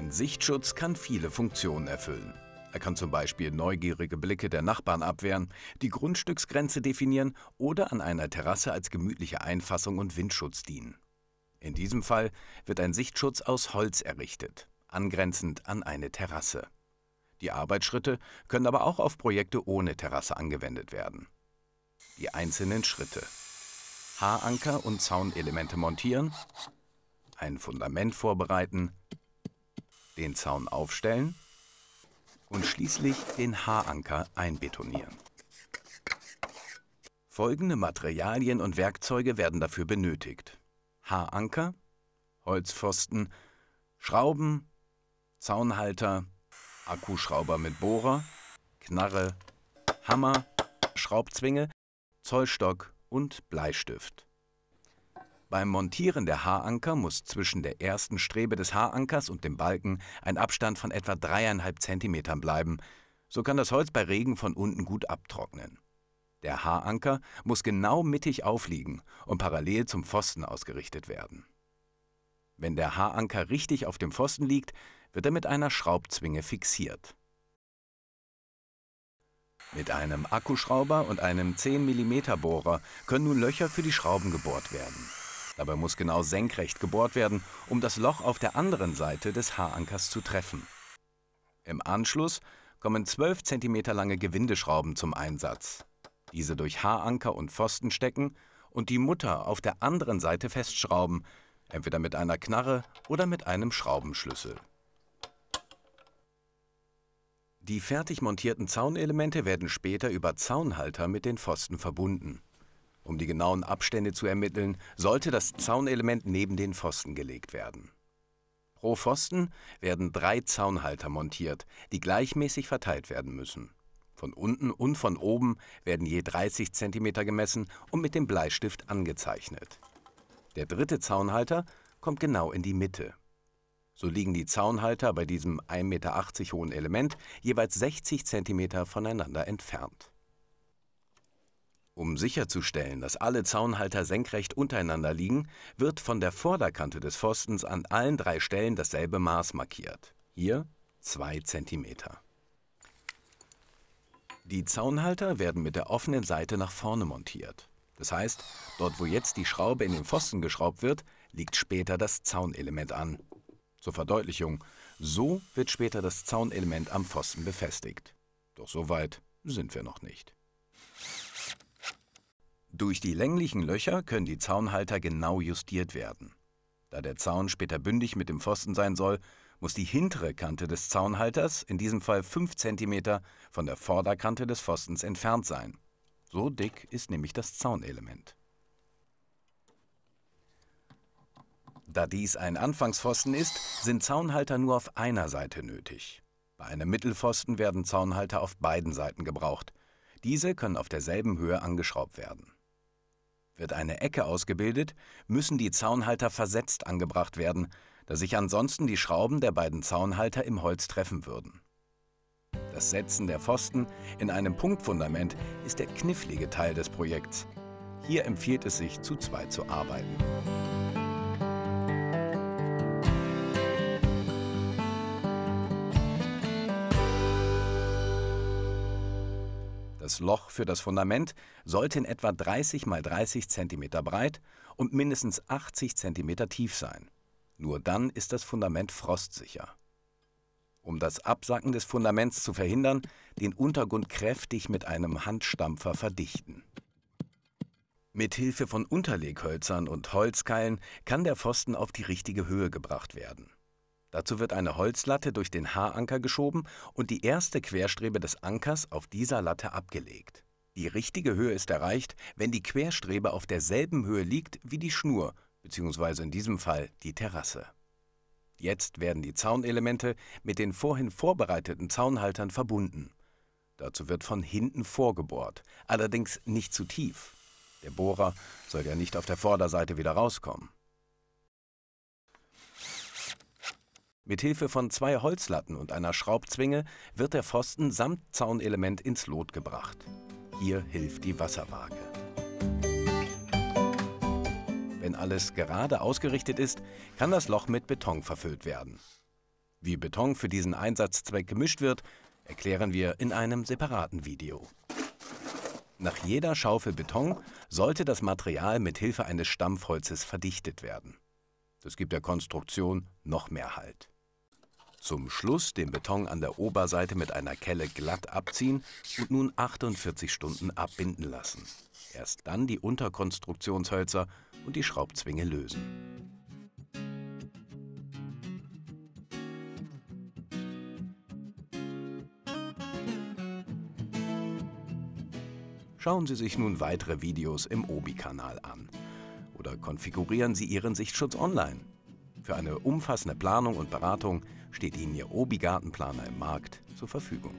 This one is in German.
Ein Sichtschutz kann viele Funktionen erfüllen. Er kann zum Beispiel neugierige Blicke der Nachbarn abwehren, die Grundstücksgrenze definieren oder an einer Terrasse als gemütliche Einfassung und Windschutz dienen. In diesem Fall wird ein Sichtschutz aus Holz errichtet, angrenzend an eine Terrasse. Die Arbeitsschritte können aber auch auf Projekte ohne Terrasse angewendet werden. Die einzelnen Schritte. Haaranker und Zaunelemente montieren, ein Fundament vorbereiten, den Zaun aufstellen und schließlich den Haaranker einbetonieren. Folgende Materialien und Werkzeuge werden dafür benötigt. Haaranker, Holzpfosten, Schrauben, Zaunhalter, Akkuschrauber mit Bohrer, Knarre, Hammer, Schraubzwinge, Zollstock und Bleistift. Beim Montieren der Haaranker muss zwischen der ersten Strebe des Haarankers und dem Balken ein Abstand von etwa dreieinhalb Zentimetern bleiben. So kann das Holz bei Regen von unten gut abtrocknen. Der Haaranker muss genau mittig aufliegen und parallel zum Pfosten ausgerichtet werden. Wenn der Haaranker richtig auf dem Pfosten liegt, wird er mit einer Schraubzwinge fixiert. Mit einem Akkuschrauber und einem 10 mm Bohrer können nun Löcher für die Schrauben gebohrt werden. Dabei muss genau senkrecht gebohrt werden, um das Loch auf der anderen Seite des Haarankers zu treffen. Im Anschluss kommen 12 cm lange Gewindeschrauben zum Einsatz. Diese durch Haaranker und Pfosten stecken und die Mutter auf der anderen Seite festschrauben, entweder mit einer Knarre oder mit einem Schraubenschlüssel. Die fertig montierten Zaunelemente werden später über Zaunhalter mit den Pfosten verbunden. Um die genauen Abstände zu ermitteln, sollte das Zaunelement neben den Pfosten gelegt werden. Pro Pfosten werden drei Zaunhalter montiert, die gleichmäßig verteilt werden müssen. Von unten und von oben werden je 30 cm gemessen und mit dem Bleistift angezeichnet. Der dritte Zaunhalter kommt genau in die Mitte. So liegen die Zaunhalter bei diesem 1,80 m hohen Element jeweils 60 cm voneinander entfernt. Um sicherzustellen, dass alle Zaunhalter senkrecht untereinander liegen, wird von der Vorderkante des Pfostens an allen drei Stellen dasselbe Maß markiert. Hier 2 cm. Die Zaunhalter werden mit der offenen Seite nach vorne montiert. Das heißt, dort wo jetzt die Schraube in den Pfosten geschraubt wird, liegt später das Zaunelement an. Zur Verdeutlichung, so wird später das Zaunelement am Pfosten befestigt. Doch so weit sind wir noch nicht. Durch die länglichen Löcher können die Zaunhalter genau justiert werden. Da der Zaun später bündig mit dem Pfosten sein soll, muss die hintere Kante des Zaunhalters, in diesem Fall 5 cm, von der Vorderkante des Pfostens entfernt sein. So dick ist nämlich das Zaunelement. Da dies ein Anfangspfosten ist, sind Zaunhalter nur auf einer Seite nötig. Bei einem Mittelpfosten werden Zaunhalter auf beiden Seiten gebraucht. Diese können auf derselben Höhe angeschraubt werden. Wird eine Ecke ausgebildet, müssen die Zaunhalter versetzt angebracht werden, da sich ansonsten die Schrauben der beiden Zaunhalter im Holz treffen würden. Das Setzen der Pfosten in einem Punktfundament ist der knifflige Teil des Projekts. Hier empfiehlt es sich, zu zweit zu arbeiten. Das Loch für das Fundament sollte in etwa 30 x 30 cm breit und mindestens 80 cm tief sein. Nur dann ist das Fundament frostsicher. Um das Absacken des Fundaments zu verhindern, den Untergrund kräftig mit einem Handstampfer verdichten. Mit Hilfe von Unterleghölzern und Holzkeilen kann der Pfosten auf die richtige Höhe gebracht werden. Dazu wird eine Holzlatte durch den Haaranker geschoben und die erste Querstrebe des Ankers auf dieser Latte abgelegt. Die richtige Höhe ist erreicht, wenn die Querstrebe auf derselben Höhe liegt wie die Schnur, bzw. in diesem Fall die Terrasse. Jetzt werden die Zaunelemente mit den vorhin vorbereiteten Zaunhaltern verbunden. Dazu wird von hinten vorgebohrt, allerdings nicht zu tief. Der Bohrer soll ja nicht auf der Vorderseite wieder rauskommen. Mit Hilfe von zwei Holzlatten und einer Schraubzwinge wird der Pfosten samt Zaunelement ins Lot gebracht. Hier hilft die Wasserwaage. Wenn alles gerade ausgerichtet ist, kann das Loch mit Beton verfüllt werden. Wie Beton für diesen Einsatzzweck gemischt wird, erklären wir in einem separaten Video. Nach jeder Schaufel Beton sollte das Material mit Hilfe eines Stampfholzes verdichtet werden. Das gibt der Konstruktion noch mehr Halt. Zum Schluss den Beton an der Oberseite mit einer Kelle glatt abziehen und nun 48 Stunden abbinden lassen. Erst dann die Unterkonstruktionshölzer und die Schraubzwinge lösen. Schauen Sie sich nun weitere Videos im Obi-Kanal an. Oder konfigurieren Sie Ihren Sichtschutz online. Für eine umfassende Planung und Beratung steht Ihnen Ihr Obi Gartenplaner im Markt zur Verfügung.